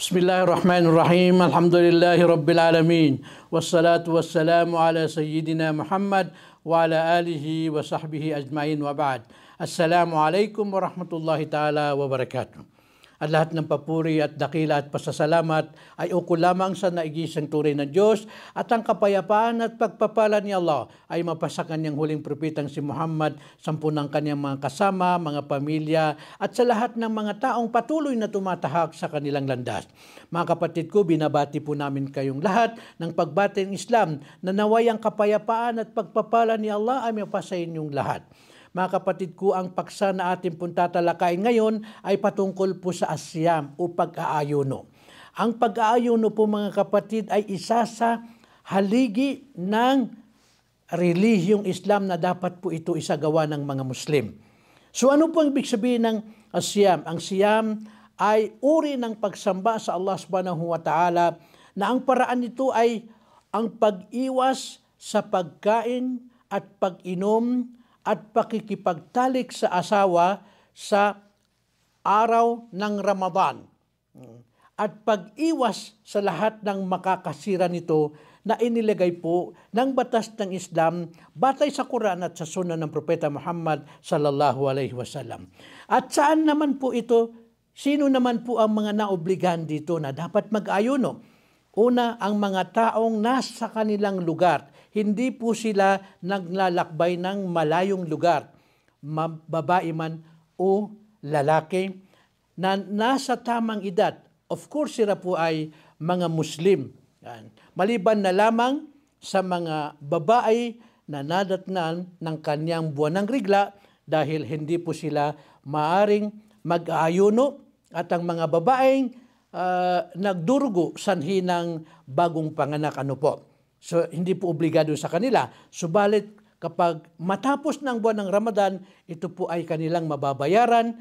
بسم الله الرحمن الرحيم الحمد لله رب العالمين والصلاة والسلام على سيدنا محمد وعلى آله وصحبه أجمعين وبعد السلام عليكم ورحمة الله تعالى وبركاته At lahat ng papuri at dakila at pasasalamat ay uko lamang sa naigisang tunay ng Diyos at ang kapayapaan at pagpapala ni Allah ay mapasa kanyang huling propitang si Muhammad, sampu ng kanyang mga kasama, mga pamilya at sa lahat ng mga taong patuloy na tumatahak sa kanilang landas. Mga kapatid ko, binabati po namin kayong lahat ng pagbating Islam na naway ang kapayapaan at pagpapala ni Allah ay mapasa inyong lahat. Mga kapatid ko, ang paksa na ating puntatalakay ngayon ay patungkol po sa asyam o pag-aayuno. Ang pag-aayuno po mga kapatid ay isa sa haligi ng relihiyong Islam na dapat po ito isagawa ng mga Muslim. So ano po ang ibig sabihin ng siyam? Ang siyam ay uri ng pagsamba sa Allah subhanahu wa ta'ala na ang paraan nito ay ang pag-iwas sa pagkain at pag-inom at pakikipagtalik sa asawa sa araw ng Ramadan at pag-iwas sa lahat ng makakasira nito na inilagay po ng batas ng Islam batay sa Quran at sa Sunnah ng Propeta Muhammad sallallahu alaihi wasallam. At saan naman po ito? Sino naman po ang mga naobligahan dito na dapat mag-ayuno? Una, ang mga taong nasa kanilang lugar hindi po sila naglalakbay ng malayong lugar, babae man o lalaki, na nasa tamang edad. Of course, sila po ay mga Muslim. Yan. Maliban na lamang sa mga babae na nadatnan ng kanyang buwan ng rigla dahil hindi po sila maaring mag-aayuno at ang mga babaeng uh, nagdurugo sanhi ng bagong panganak ano po. So, hindi po obligado sa kanila. Subalit, kapag matapos ng buwan ng Ramadan, ito po ay kanilang mababayaran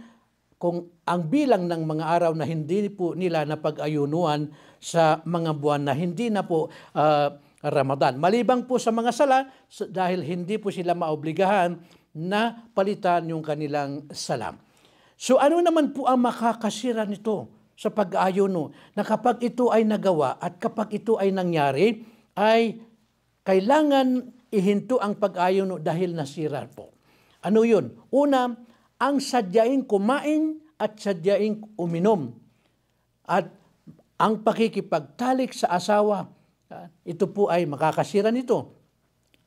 kung ang bilang ng mga araw na hindi po nila napag-ayunuan sa mga buwan na hindi na po uh, Ramadan. Malibang po sa mga sala dahil hindi po sila maobligahan na palitan yung kanilang salam. So ano naman po ang makakasira nito sa pag-ayuno na kapag ito ay nagawa at kapag ito ay nangyari, ay kailangan ihinto ang pag-ayo no dahil nasira po. Ano yun? Una, ang sadyaing kumain at sadyaing uminom. At ang pakikipagtalik sa asawa, ah, ito po ay makakasira nito.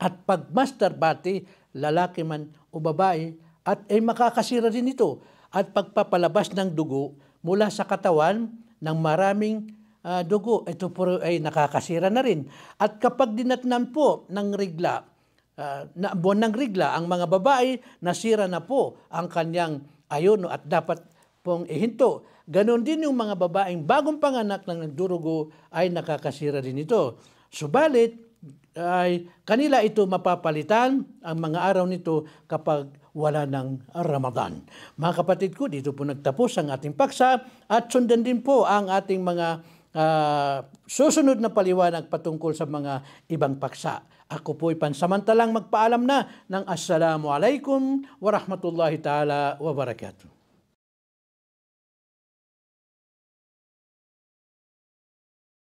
At pag masturbate, lalaki man o babae, at ay makakasira din ito. At pagpapalabas ng dugo mula sa katawan ng maraming uh, dugo, ito po ay nakakasira na rin. At kapag dinatnan po ng rigla, uh, na, buwan ng rigla, ang mga babae, nasira na po ang kanyang ayuno at dapat pong ihinto. Ganon din yung mga babaeng bagong panganak ng nagdurugo ay nakakasira din ito. Subalit, ay kanila ito mapapalitan ang mga araw nito kapag wala ng Ramadan. Mga kapatid ko, dito po nagtapos ang ating paksa at sundan din po ang ating mga uh, susunod na paliwanag patungkol sa mga ibang paksa. Ako po'y pansamantalang magpaalam na ng Assalamu alaikum wa rahmatullahi ta'ala wa barakatuh.